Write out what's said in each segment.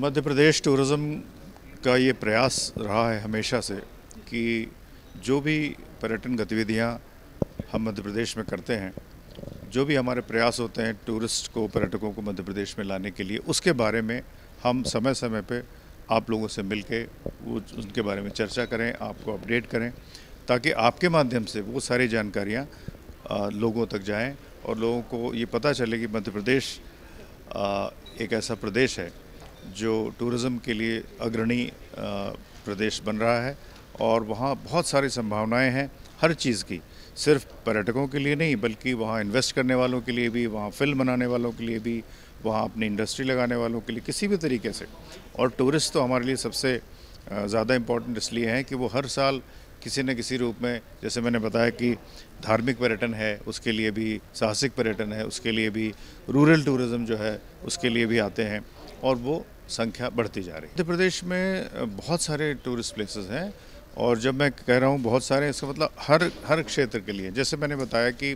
मध्य प्रदेश tourism का ये प्रयास रहा है हमेशा से कि जो भी पर्यटन गतिविधियाँ हम मध्य प्रदेश में करते हैं जो भी हमारे प्रयास होते हैं टूरिस्ट को पर्यटकों को मध्य प्रदेश में लाने के लिए उसके बारे में हम समय समय पे आप लोगों से मिल के वो उनके बारे में चर्चा करें आपको अपडेट करें ताकि आपके माध्यम से वो सारी जानकारियाँ लोगों तक जाएँ और लोगों को ये पता चले कि मध्य प्रदेश एक ऐसा प्रदेश है जो टूरिज़्म के लिए अग्रणी प्रदेश बन रहा है और वहाँ बहुत सारी संभावनाएं हैं हर चीज़ की सिर्फ पर्यटकों के लिए नहीं बल्कि वहाँ इन्वेस्ट करने वालों के लिए भी वहाँ फिल्म बनाने वालों के लिए भी वहाँ अपनी इंडस्ट्री लगाने वालों के लिए किसी भी तरीके से और टूरिस्ट तो हमारे लिए सबसे ज़्यादा इम्पोर्टेंट इसलिए हैं कि वो हर साल किसी न किसी रूप में जैसे मैंने बताया कि धार्मिक पर्यटन है उसके लिए भी साहसिक पर्यटन है उसके लिए भी रूरल टूरिज़्म जो है उसके लिए भी आते हैं और वो संख्या बढ़ती जा रही है मध्य प्रदेश में बहुत सारे टूरिस्ट प्लेसेस हैं और जब मैं कह रहा हूँ बहुत सारे इसका मतलब हर हर क्षेत्र के लिए जैसे मैंने बताया कि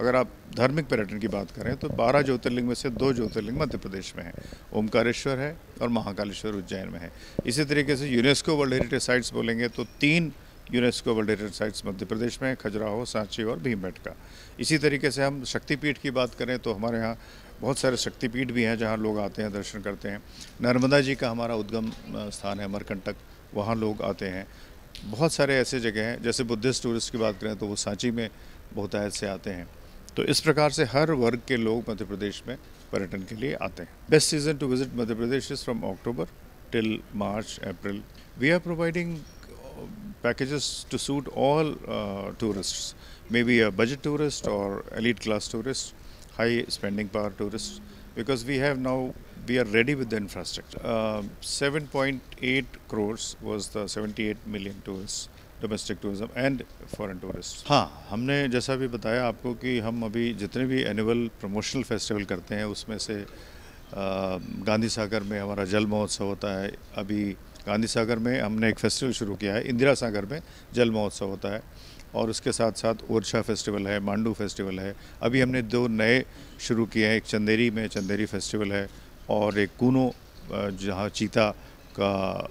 अगर आप धार्मिक पर्यटन की बात करें तो 12 ज्योतिर्लिंग में से दो ज्योतिर्लिंग मध्य प्रदेश में हैं ओमकारेश्वर है और महाकालेश्वर उज्जैन में है इसी तरीके से यूनेस्को वर्ल्ड हेरिटेज साइट्स बोलेंगे तो तीन UNESCO world heritage sites Madhya Pradesh में खजुराहो सांची और भीमबेटका इसी तरीके से हम शक्तिपीठ की बात करें तो हमारे यहाँ बहुत सारे शक्तिपीठ भी हैं जहाँ लोग आते हैं दर्शन करते हैं नर्मदा जी का हमारा उद्गम स्थान है मरकंटक वहाँ लोग आते हैं बहुत सारे ऐसे जगह हैं जैसे बुद्धिस्ट टूरिस्ट की बात करें तो वो सांची में बहुतायत से आते हैं तो इस प्रकार से हर वर्ग के लोग मध्य प्रदेश में पर्यटन के लिए आते हैं best season to visit Madhya Pradesh is from October till March April we are providing packages to suit all tourist may be a budget tourist और elite class tourist high spending power tourists because we have now we are ready with the infrastructure. Uh, 7.8 crores was the 78 million tourists domestic tourism and foreign tourist हाँ हमने जैसा भी बताया आपको कि हम अभी जितने भी एनुअल प्रमोशनल फेस्टिवल करते हैं उसमें से गांधी सागर में हमारा जल महोत्सव होता है अभी गांधी सागर में हमने एक फेस्टिवल शुरू किया है इंदिरा सागर में जल महोत्सव होता है और उसके साथ साथ ओरछा फेस्टिवल है मांडू फेस्टिवल है अभी हमने दो नए शुरू किए हैं एक चंदेरी में चंदेरी फेस्टिवल है और एक कूनो जहाँ चीता का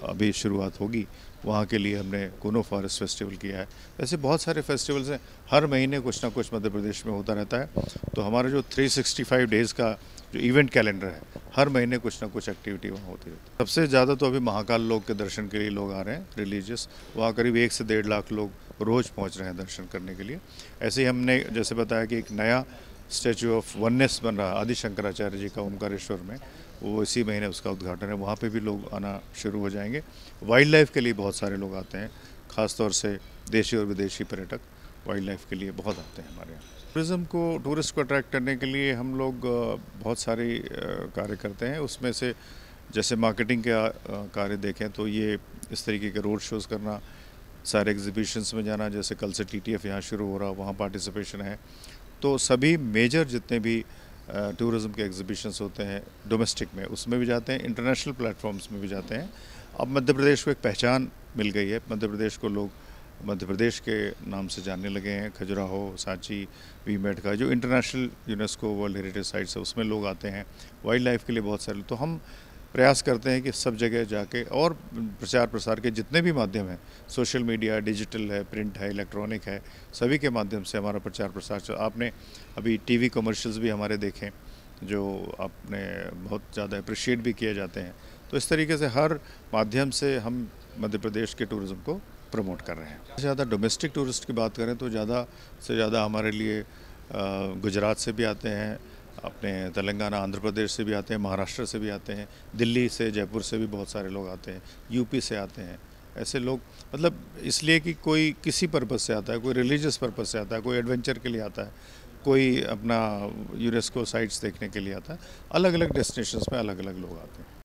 अभी शुरुआत होगी वहाँ के लिए हमने कूनो फॉरेस्ट फेस्टिवल किया है ऐसे बहुत सारे फेस्टिवल्स हैं हर महीने कुछ ना कुछ मध्य प्रदेश में होता रहता है तो हमारा जो 365 डेज़ का जो इवेंट कैलेंडर है हर महीने कुछ ना कुछ एक्टिविटी वहाँ होती रहती है सबसे ज़्यादा तो अभी महाकाल लोग के दर्शन के लिए लोग आ रहे हैं रिलीजियस वहाँ करीब एक से डेढ़ लाख लोग रोज़ पहुँच रहे हैं दर्शन करने के लिए ऐसे ही हमने जैसे बताया कि एक नया स्टैचू ऑफ वननेस बन रहा है आदि शंकराचार्य जी का ओंकारेश्वर में वो इसी महीने उसका उद्घाटन है वहाँ पर भी लोग आना शुरू हो जाएंगे वाइल्ड लाइफ के लिए बहुत सारे लोग आते हैं ख़ासतौर से देशी और विदेशी पर्यटक वाइल्ड लाइफ के लिए बहुत आते हैं हमारे यहाँ टूरिज़्म को टूरिस्ट को अट्रैक्ट करने के लिए हम लोग बहुत सारे कार्य करते हैं उसमें से जैसे मार्केटिंग के कार्य देखें तो ये इस तरीके के रोड शोज़ करना सारे एग्जीबिशंस में जाना जैसे कल से टी टी एफ यहाँ शुरू हो रहा वहाँ पार्टिसिपेशन है तो सभी मेजर जितने भी टूरिज़म के एग्जीबिशंस होते हैं डोमेस्टिक में उसमें भी जाते हैं इंटरनेशनल प्लेटफॉर्म्स में भी जाते हैं अब मध्य प्रदेश को एक पहचान मिल गई है मध्य प्रदेश को लोग मध्य प्रदेश के नाम से जानने लगे हैं खजुराहो सांची वी मेट का जो international UNESCO world heritage sites है उसमें लोग आते हैं वाइल्ड लाइफ के लिए बहुत सारे तो हम प्रयास करते हैं कि सब जगह जाके और प्रचार प्रसार के जितने भी माध्यम हैं सोशल मीडिया डिजिटल है प्रिंट है इलेक्ट्रॉनिक है सभी के माध्यम से हमारा प्रचार प्रसार आपने अभी टीवी कमर्शियल्स भी हमारे देखें जो आपने बहुत ज़्यादा अप्रिशिएट भी किए जाते हैं तो इस तरीके से हर माध्यम से हम मध्य प्रदेश के टूरिज़्म को प्रमोट कर रहे हैं ज़्यादा डोमेस्टिक टूरिस्ट की बात करें तो ज़्यादा से ज़्यादा हमारे लिए गुजरात से भी आते हैं अपने तेलंगाना आंध्र प्रदेश से भी आते हैं महाराष्ट्र से भी आते हैं दिल्ली से जयपुर से भी बहुत सारे लोग आते हैं यूपी से आते हैं ऐसे लोग मतलब इसलिए कि कोई किसी पर्पज़ से आता है कोई रिलीजियस पर्पज़ से आता है कोई एडवेंचर के लिए आता है कोई अपना यूनेस्को साइट्स देखने के लिए आता है अलग अलग डेस्टिनेशन में अलग अलग लोग आते हैं